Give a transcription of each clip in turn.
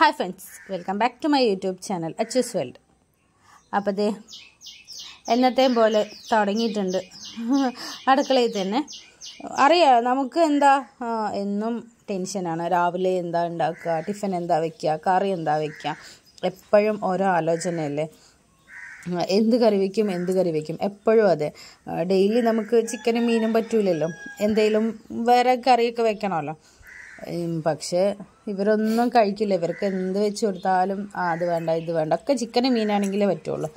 hi friends welcome back to my YouTube channel S world അപ്പോൾ അതെ എന്നത്തെയും പോലെ തുടങ്ങിയിട്ടുണ്ട് അടുക്കളയിൽ തന്നെ അറിയാം നമുക്ക് എന്താ എന്നും ടെൻഷനാണ് രാവിലെ എന്താ ഉണ്ടാക്കുക ടിഫിൻ എന്താ വയ്ക്കുക കറി എന്താ വയ്ക്കുക എപ്പോഴും ഓരോ ആലോചനയല്ലേ എന്ത് കറി വയ്ക്കും എന്ത് കറി വയ്ക്കും എപ്പോഴും അതെ ഡെയിലി നമുക്ക് ചിക്കനും മീനും പറ്റൂലല്ലോ എന്തെങ്കിലും വേറെ കറിയൊക്കെ വെക്കണമല്ലോ പക്ഷേ ഇവരൊന്നും കഴിക്കില്ല ഇവർക്ക് എന്ത് വെച്ച് കൊടുത്താലും ആ അത് വേണ്ട ഇത് വേണ്ട ഒക്കെ ചിക്കന് മീനാണെങ്കിലേ പറ്റുള്ളൂ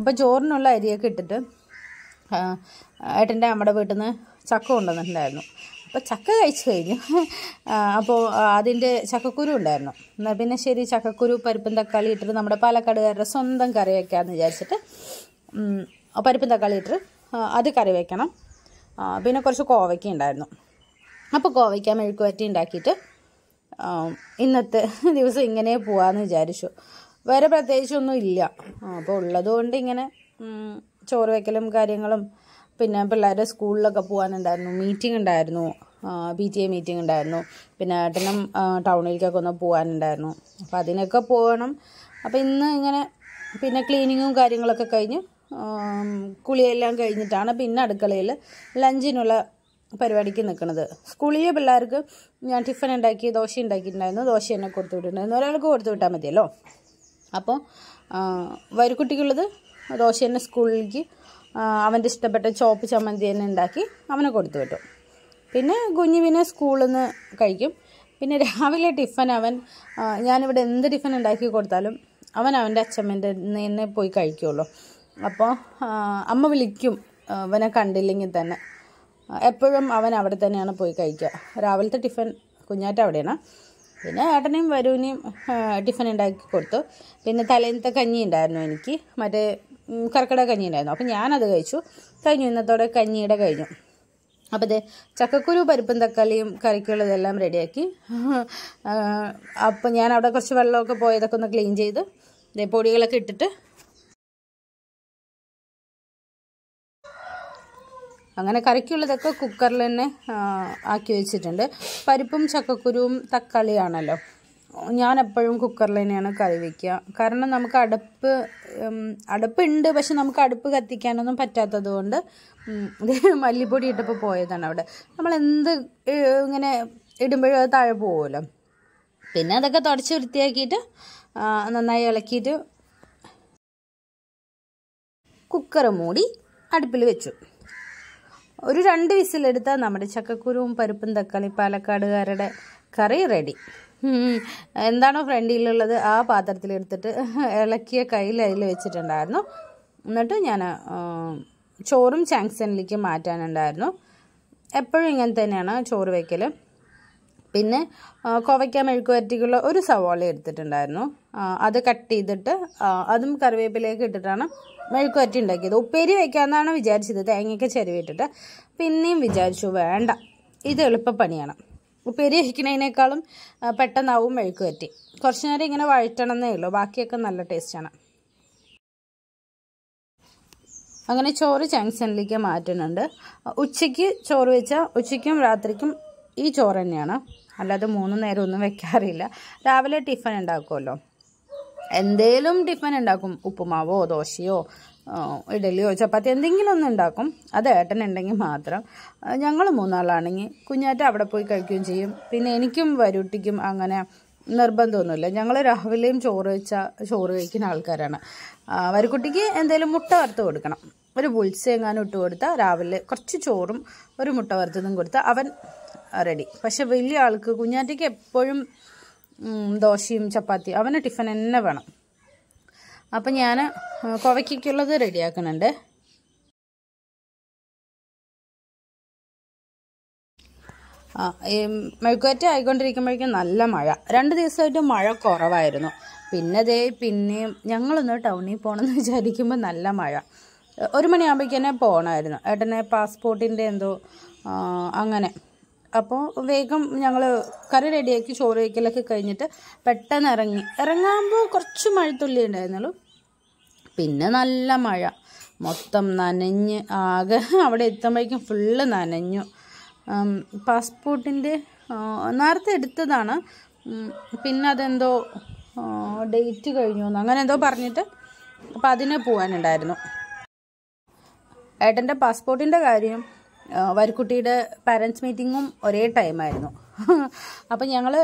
അപ്പോൾ ചോറിനുള്ള അരിയൊക്കെ ഇട്ടിട്ട് ഏട്ടൻ്റെ അമ്മയുടെ വീട്ടിൽ നിന്ന് ചക്ക കൊണ്ടുവന്നിട്ടുണ്ടായിരുന്നു അപ്പോൾ ചക്ക കഴിച്ചു കഴിഞ്ഞു അപ്പോൾ അതിൻ്റെ ചക്കക്കുരു ഉണ്ടായിരുന്നു എന്നാൽ പിന്നെ ശരി ചക്കക്കുരു പരിപ്പും തക്കാളി ഇട്ടിട്ട് നമ്മുടെ പാലക്കാടുകാരുടെ സ്വന്തം കറി വയ്ക്കാമെന്ന് വിചാരിച്ചിട്ട് പരിപ്പും തക്കാളി ഇട്ടിട്ട് അത് കറി വയ്ക്കണം പിന്നെ കുറച്ച് കോവയ്ക്ക ഉണ്ടായിരുന്നു അപ്പോൾ കോവയ്ക്ക മെഴുക്കുവരട്ടി ഉണ്ടാക്കിയിട്ട് ഇന്നത്തെ ദിവസം ഇങ്ങനെ പോവാമെന്ന് വിചാരിച്ചു വേറെ പ്രത്യേകിച്ചൊന്നും ഇല്ല അപ്പോൾ ഉള്ളതുകൊണ്ട് ഇങ്ങനെ ചോറ് വയ്ക്കലും കാര്യങ്ങളും പിന്നെ പിള്ളേരുടെ സ്കൂളിലൊക്കെ പോകാനുണ്ടായിരുന്നു മീറ്റിംഗ് ഉണ്ടായിരുന്നു പി ടി എ മീറ്റിംഗ് ഉണ്ടായിരുന്നു പിന്നെ ഏട്ടനും ടൗണിലേക്കൊക്കെ ഒന്ന് പോകാനുണ്ടായിരുന്നു അപ്പോൾ അതിനൊക്കെ പോകണം അപ്പോൾ ഇന്ന് ഇങ്ങനെ പിന്നെ ക്ലീനിങ്ങും കാര്യങ്ങളൊക്കെ കഴിഞ്ഞ് കുളിയെല്ലാം കഴിഞ്ഞിട്ടാണ് പിന്നെ അടുക്കളയിൽ ലഞ്ചിനുള്ള പരിപാടിക്ക് നിൽക്കുന്നത് സ്കൂളിലെ പിള്ളേർക്ക് ഞാൻ ടിഫിൻ ഉണ്ടാക്കി ദോശ ഉണ്ടാക്കിയിട്ടുണ്ടായിരുന്നു ദോശ തന്നെ കൊടുത്തു വിട്ടിട്ടുണ്ടായിരുന്നു ഒരാൾക്ക് കൊടുത്തു വിട്ടാൽ മതിയല്ലോ അപ്പോൾ വരിക്കുട്ടിക്കുള്ളത് ദോശ തന്നെ സ്കൂളിലേക്ക് അവൻ്റെ ഇഷ്ടപ്പെട്ട ചോപ്പ് ചമ്മന്തി തന്നെ ഉണ്ടാക്കി അവനെ കൊടുത്തു വിട്ടു പിന്നെ കുഞ്ഞു പിന്നെ സ്കൂളിൽ നിന്ന് കഴിക്കും പിന്നെ രാവിലെ ടിഫൻ അവൻ ഞാനിവിടെ എന്ത് ടിഫൻ ഉണ്ടാക്കി കൊടുത്താലും അവൻ അവൻ്റെ അച്ഛമ്മേൻ്റെ നിന്ന് പോയി കഴിക്കുമല്ലോ അപ്പോൾ അമ്മ വിളിക്കും അവനെ കണ്ടില്ലെങ്കിൽ തന്നെ എപ്പോഴും അവൻ അവിടെ തന്നെയാണ് പോയി കഴിക്കുക രാവിലത്തെ ടിഫൻ കുഞ്ഞാറ്റം അവിടെയാണ് പിന്നെ ഏട്ടനെയും വരൂനെയും ടിഫൻ ഉണ്ടാക്കി കൊടുത്തു പിന്നെ തലേന്നത്തെ കഞ്ഞി ഉണ്ടായിരുന്നു എനിക്ക് മറ്റേ കർക്കിടക കഞ്ഞി ഉണ്ടായിരുന്നു അപ്പം ഞാനത് കഴിച്ചു കഴിഞ്ഞു ഇന്നത്തോടെ കഞ്ഞിയുടെ കഴിഞ്ഞു അപ്പോൾ ഇത് ചക്കക്കുരു പരിപ്പും തക്കാളിയും കറിക്കുള്ളതെല്ലാം റെഡിയാക്കി അപ്പോൾ ഞാൻ അവിടെ കുറച്ച് വെള്ളമൊക്കെ പോയതൊക്കെ ഒന്ന് ക്ലീൻ ചെയ്ത് പൊടികളൊക്കെ ഇട്ടിട്ട് അങ്ങനെ കറിക്കുള്ളതൊക്കെ കുക്കറിൽ തന്നെ ആക്കി വെച്ചിട്ടുണ്ട് പരിപ്പും ചക്കക്കുരുവും തക്കാളിയാണല്ലോ ഞാൻ എപ്പോഴും കുക്കറിൽ തന്നെയാണ് കറി വയ്ക്കുക കാരണം നമുക്ക് അടുപ്പ് അടുപ്പുണ്ട് പക്ഷെ നമുക്ക് അടുപ്പ് കത്തിക്കാനൊന്നും പറ്റാത്തത് കൊണ്ട് മല്ലിപ്പൊടി ഇട്ടപ്പോൾ പോയതാണ് അവിടെ നമ്മൾ എന്ത് ഇങ്ങനെ ഇടുമ്പോഴും അത് താഴെ പോകുമല്ലോ പിന്നെ അതൊക്കെ തുടച്ച് വൃത്തിയാക്കിയിട്ട് നന്നായി ഇളക്കിയിട്ട് കുക്കർ മൂടി അടുപ്പിൽ വെച്ചു ഒരു രണ്ട് വിസിലെടുത്താൽ നമ്മുടെ ചക്കക്കുരുവും പരിപ്പും തക്കാളി പാലക്കാടുകാരുടെ കറി റെഡി എന്താണോ ഫ്രണ്ടിലുള്ളത് ആ പാത്രത്തിലെടുത്തിട്ട് ഇളക്കിയ കയ്യിൽ അതിൽ വെച്ചിട്ടുണ്ടായിരുന്നു എന്നിട്ട് ഞാൻ ചോറും ചാങ്സനിലേക്ക് മാറ്റാനുണ്ടായിരുന്നു എപ്പോഴും ഇങ്ങനെ തന്നെയാണ് ചോറ് വയ്ക്കൽ പിന്നെ കോവയ്ക്ക മെഴുക്ക് ഒരു സവോള എടുത്തിട്ടുണ്ടായിരുന്നു അത് കട്ട് ചെയ്തിട്ട് അതും കറിവേപ്പിലേക്ക് ഇട്ടിട്ടാണ് മെഴുക്കുവരട്ടി ഉണ്ടാക്കിയത് ഉപ്പേരി വയ്ക്കാമെന്നാണ് വിചാരിച്ചത് തേങ്ങയ്ക്ക് ചെരുവിട്ടിട്ട് പിന്നെയും വിചാരിച്ചു വേണ്ട ഇത് എളുപ്പപ്പണിയാണ് ഉപ്പേരി വയ്ക്കുന്നതിനേക്കാളും പെട്ടെന്നാവും മെഴുക്കുവരട്ടി കുറച്ച് നേരം ഇങ്ങനെ വഴറ്റണമെന്നേ ഉള്ളൂ ബാക്കിയൊക്കെ നല്ല ടേസ്റ്റാണ് അങ്ങനെ ചോറ് ജംഗ്ഷനിലേക്ക് മാറ്റുന്നുണ്ട് ഉച്ചയ്ക്ക് ചോറ് വെച്ചാൽ ഉച്ചയ്ക്കും രാത്രിക്കും ഈ ചോറ് തന്നെയാണ് അല്ലാതെ മൂന്ന് നേരം ഒന്നും വെക്കാറില്ല രാവിലെ ടിഫൻ ഉണ്ടാക്കുമല്ലോ എന്തേലും ടിഫൻ ഉണ്ടാക്കും ഉപ്പുമാവോ ദോശയോ ഇഡലിയോ ചപ്പാത്തി എന്തെങ്കിലും ഒന്നും ഉണ്ടാക്കും അത് ഏട്ടനുണ്ടെങ്കിൽ മാത്രം ഞങ്ങൾ മൂന്നാളാണെങ്കിൽ കുഞ്ഞാറ്റ അവിടെ പോയി കഴിക്കുകയും ചെയ്യും പിന്നെ എനിക്കും വരുട്ടിക്കും അങ്ങനെ നിർബന്ധമൊന്നുമില്ല ഞങ്ങൾ രാവിലെയും ചോറ് വെച്ച ചോറ് കഴിക്കുന്ന ആൾക്കാരാണ് വരക്കുട്ടിക്ക് എന്തേലും മുട്ട വറുത്ത് കൊടുക്കണം ഒരു പുൽസ എങ്ങാനും ഇട്ട് കൊടുത്താൽ രാവിലെ കുറച്ച് ചോറും ഒരു മുട്ട വറുത്തതും കൊടുത്താൽ അവൻ റെഡി പക്ഷെ വലിയ ആൾക്ക് കുഞ്ഞാറ്റയ്ക്ക് എപ്പോഴും ദോശയും ചപ്പാത്തി അവന് ടിഫിൻ തന്നെ വേണം അപ്പം ഞാൻ കോവയ്ക്കുള്ളത് റെഡിയാക്കുന്നുണ്ട് മെഴുക്കുവറ്റ ആയിക്കൊണ്ടിരിക്കുമ്പോഴേക്കും നല്ല മഴ രണ്ട് ദിവസമായിട്ട് മഴ കുറവായിരുന്നു പിന്നെ ദേ പിന്നെയും ഞങ്ങളൊന്ന് ടൗണിൽ പോകണമെന്ന് വിചാരിക്കുമ്പോൾ നല്ല മഴ ഒരു മണിയാകുമ്പോഴേക്കും തന്നെ പോകണമായിരുന്നു ഏട്ടനെ പാസ്പോർട്ടിൻ്റെ എന്തോ അങ്ങനെ അപ്പോൾ വേഗം ഞങ്ങൾ കറി റെഡിയാക്കി ചോറ് വയ്ക്കലൊക്കെ കഴിഞ്ഞിട്ട് പെട്ടെന്ന് ഇറങ്ങി ഇറങ്ങുമ്പോൾ കുറച്ച് മഴത്തുള്ളി ഉണ്ടായിരുന്നുള്ളൂ പിന്നെ നല്ല മഴ മൊത്തം നനഞ്ഞ് ആകെ അവിടെ എത്തുമ്പോഴേക്കും ഫുള്ള് നനഞ്ഞു പാസ്പോർട്ടിൻ്റെ നേരത്തെ എടുത്തതാണ് പിന്നെ അതെന്തോ ഡേറ്റ് കഴിഞ്ഞു അങ്ങനെ എന്തോ പറഞ്ഞിട്ട് അപ്പം അതിനെ പോകാനുണ്ടായിരുന്നു ഏട്ടൻ്റെ പാസ്പോർട്ടിൻ്റെ കാര്യം വരിക്കുട്ടിയുടെ പാരൻസ് മീറ്റിങ്ങും ഒരേ ടൈമായിരുന്നു അപ്പം ഞങ്ങൾ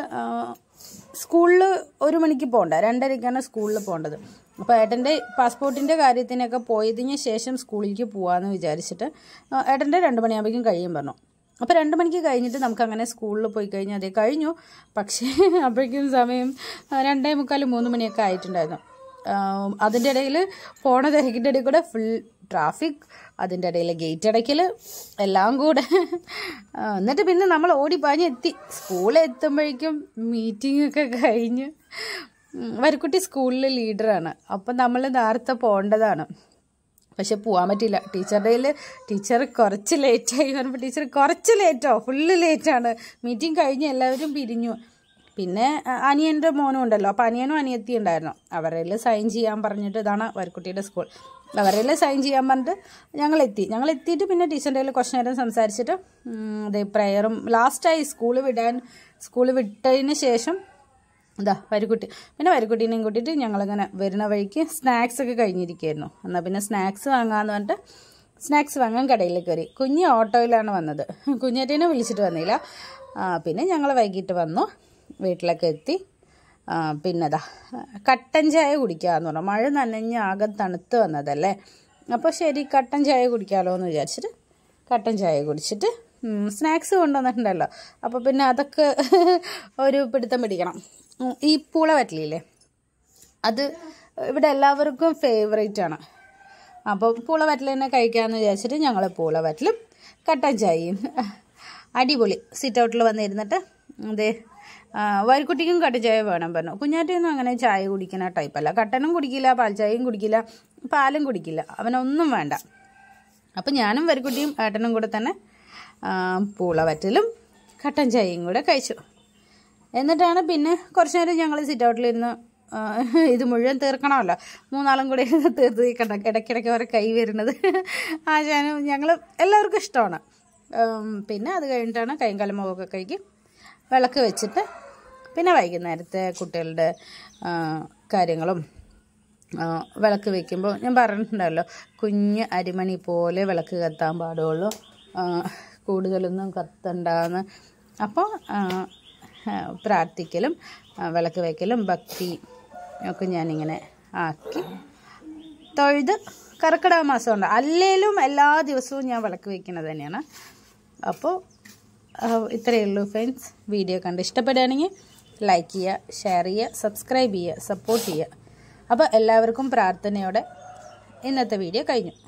സ്കൂളിൽ ഒരു മണിക്ക് പോകണ്ട രണ്ടരയ്ക്കാണ് സ്കൂളിൽ പോകേണ്ടത് അപ്പോൾ ഏട്ടൻ്റെ പാസ്പോർട്ടിൻ്റെ കാര്യത്തിനൊക്കെ പോയതിന് ശേഷം സ്കൂളിലേക്ക് പോകാമെന്ന് വിചാരിച്ചിട്ട് ഏട്ടൻ്റെ രണ്ട് മണിയാകുമ്പോഴേക്കും കഴിയും പറഞ്ഞു അപ്പോൾ രണ്ട് മണിക്ക് കഴിഞ്ഞിട്ട് നമുക്ക് അങ്ങനെ സ്കൂളിൽ പോയി കഴിഞ്ഞാൽ അതേ കഴിഞ്ഞു പക്ഷേ അപ്പോഴേക്കും സമയം രണ്ടേ മുക്കാലും മൂന്ന് മണിയൊക്കെ ആയിട്ടുണ്ടായിരുന്നു അതിൻ്റെ ഇടയിൽ പോണ തിരക്കിൻ്റെ ഇടയിൽ കൂടെ ഫുൾ ട്രാഫിക് അതിൻ്റെ ഇടയിൽ ഗേറ്റ് അടയ്ക്കൽ എല്ലാം കൂടെ എന്നിട്ട് പിന്നെ നമ്മൾ ഓടിപ്പാഞ്ഞ് എത്തി സ്കൂളിൽ എത്തുമ്പോഴേക്കും മീറ്റിങ്ങൊക്കെ കഴിഞ്ഞ് വരക്കുട്ടി സ്കൂളിൽ ലീഡറാണ് അപ്പം നമ്മൾ നേരത്തെ പോകേണ്ടതാണ് പക്ഷെ പോകാൻ പറ്റില്ല ടീച്ചറുടെ കയ്യിൽ ടീച്ചർ കുറച്ച് ലേറ്റായി പറയുമ്പോൾ ടീച്ചർ കുറച്ച് ലേറ്റോ ഫുള്ള് ലേറ്റാണ് മീറ്റിംഗ് കഴിഞ്ഞ് എല്ലാവരും പിരിഞ്ഞു പിന്നെ അനിയൻ്റെ മോനും ഉണ്ടല്ലോ അപ്പോൾ അനിയനും അനിയത്തി ഉണ്ടായിരുന്നു അവരെല്ലാം സൈൻ ചെയ്യാൻ പറഞ്ഞിട്ട് ഇതാണ് വരക്കുട്ടിയുടെ സ്കൂൾ അവരെല്ലാം സൈൻ ചെയ്യാൻ പറഞ്ഞിട്ട് ഞങ്ങൾ എത്തിയിട്ട് പിന്നെ ടീച്ചറിൻ്റെ കയ്യിൽ കുറച്ച് നേരം സംസാരിച്ചിട്ട് അതെ പ്രെയറും ലാസ്റ്റായി സ്കൂൾ വിടാൻ സ്കൂൾ വിട്ടതിന് ശേഷം ഇതാ വരിക്കുട്ടി പിന്നെ വരിക്കുട്ടീനെയും കൂട്ടിയിട്ട് ഞങ്ങളിങ്ങനെ വരുന്ന വഴിക്ക് സ്നാക്സ് ഒക്കെ കഴിഞ്ഞിരിക്കുകയായിരുന്നു എന്നാൽ പിന്നെ സ്നാക്സ് വാങ്ങാമെന്ന് പറഞ്ഞിട്ട് സ്നാക്സ് വാങ്ങാൻ കടയിൽ കയറി കുഞ്ഞ് ഓട്ടോയിലാണ് വന്നത് കുഞ്ഞേറ്റേനെ വിളിച്ചിട്ട് വന്നില്ല പിന്നെ ഞങ്ങൾ വൈകിട്ട് വന്നു വീട്ടിലൊക്കെ എത്തി പിന്നെതാ കട്ടൻ ചായ കുടിക്കാമെന്ന് പറഞ്ഞു മഴ നനഞ്ഞ് ആകെ തണുത്ത് വന്നതല്ലേ അപ്പോൾ ശരി കട്ടൻ ചായ കുടിക്കാമല്ലോ എന്ന് വിചാരിച്ചിട്ട് കട്ടൻ ചായ കുടിച്ചിട്ട് സ്നാക്സ് കൊണ്ടുവന്നിട്ടുണ്ടല്ലോ അപ്പോൾ പിന്നെ അതൊക്കെ ഒരു പിടുത്തം പിടിക്കണം ഈ പൂള വറ്റലില്ലേ അത് ഇവിടെ എല്ലാവർക്കും ഫേവറേറ്റ് ആണ് അപ്പോൾ പൂള വറ്റൽ തന്നെ കഴിക്കാമെന്ന് വിചാരിച്ചിട്ട് ഞങ്ങൾ പൂള വറ്റലും കട്ടൻ ചായയും അടിപൊളി സിറ്റ് ഔട്ടിൽ വന്നിരുന്നിട്ട് അതെ വരിക്കുട്ടിക്കും കട്ടചായ വേണം പറഞ്ഞു കുഞ്ഞാറ്റയൊന്നും അങ്ങനെ ചായ കുടിക്കുന്ന ടൈപ്പല്ല കട്ടനും കുടിക്കില്ല പാൽച്ചായയും കുടിക്കില്ല പാലും കുടിക്കില്ല അവനൊന്നും വേണ്ട അപ്പം ഞാനും വരിക്കുട്ടിയും ഏട്ടനും കൂടെ തന്നെ പൂളവറ്റലും കട്ടൻ ചായയും കൂടെ കഴിച്ചു എന്നിട്ടാണ് പിന്നെ കുറച്ച് നേരം ഞങ്ങൾ സിറ്റ് ഔട്ടിലിരുന്ന് ഇത് മുഴുവൻ തീർക്കണമല്ലോ മൂന്നാളും കൂടെ തീർത്ത് തീർക്കണ്ട ഇടയ്ക്കിടയ്ക്ക് അവരെ കൈ വരുന്നത് ആശാനും ഞങ്ങൾ എല്ലാവർക്കും ഇഷ്ടമാണ് പിന്നെ അത് കഴിഞ്ഞിട്ടാണ് കൈയും കലമുഖമൊക്കെ വിളക്ക് വെച്ചിട്ട് പിന്നെ വൈകുന്നേരത്തെ കുട്ടികളുടെ കാര്യങ്ങളും വിളക്ക് വെക്കുമ്പോൾ ഞാൻ പറഞ്ഞിട്ടുണ്ടല്ലോ കുഞ്ഞ് അരിമണി പോലെ വിളക്ക് കത്താൻ പാടുള്ളൂ കൂടുതലൊന്നും കത്തണ്ടെന്ന് അപ്പോൾ പ്രാർത്ഥിക്കലും വിളക്ക് വയ്ക്കലും ഭക്തി ഒക്കെ ഞാനിങ്ങനെ ആക്കി തൊഴുത് കർക്കിടക മാസമുണ്ട് അല്ലേലും എല്ലാ ദിവസവും ഞാൻ വിളക്ക് വയ്ക്കുന്നത് തന്നെയാണ് അപ്പോൾ ഇത്രയേ ഉള്ളൂ ഫ്രണ്ട്സ് വീഡിയോ കണ്ട് ഇഷ്ടപ്പെടുകയാണെങ്കിൽ ലൈക്ക് ചെയ്യുക ഷെയർ ചെയ്യുക സബ്സ്ക്രൈബ് ചെയ്യുക സപ്പോർട്ട് ചെയ്യുക അപ്പോൾ എല്ലാവർക്കും പ്രാർത്ഥനയോടെ ഇന്നത്തെ വീഡിയോ കഴിഞ്ഞു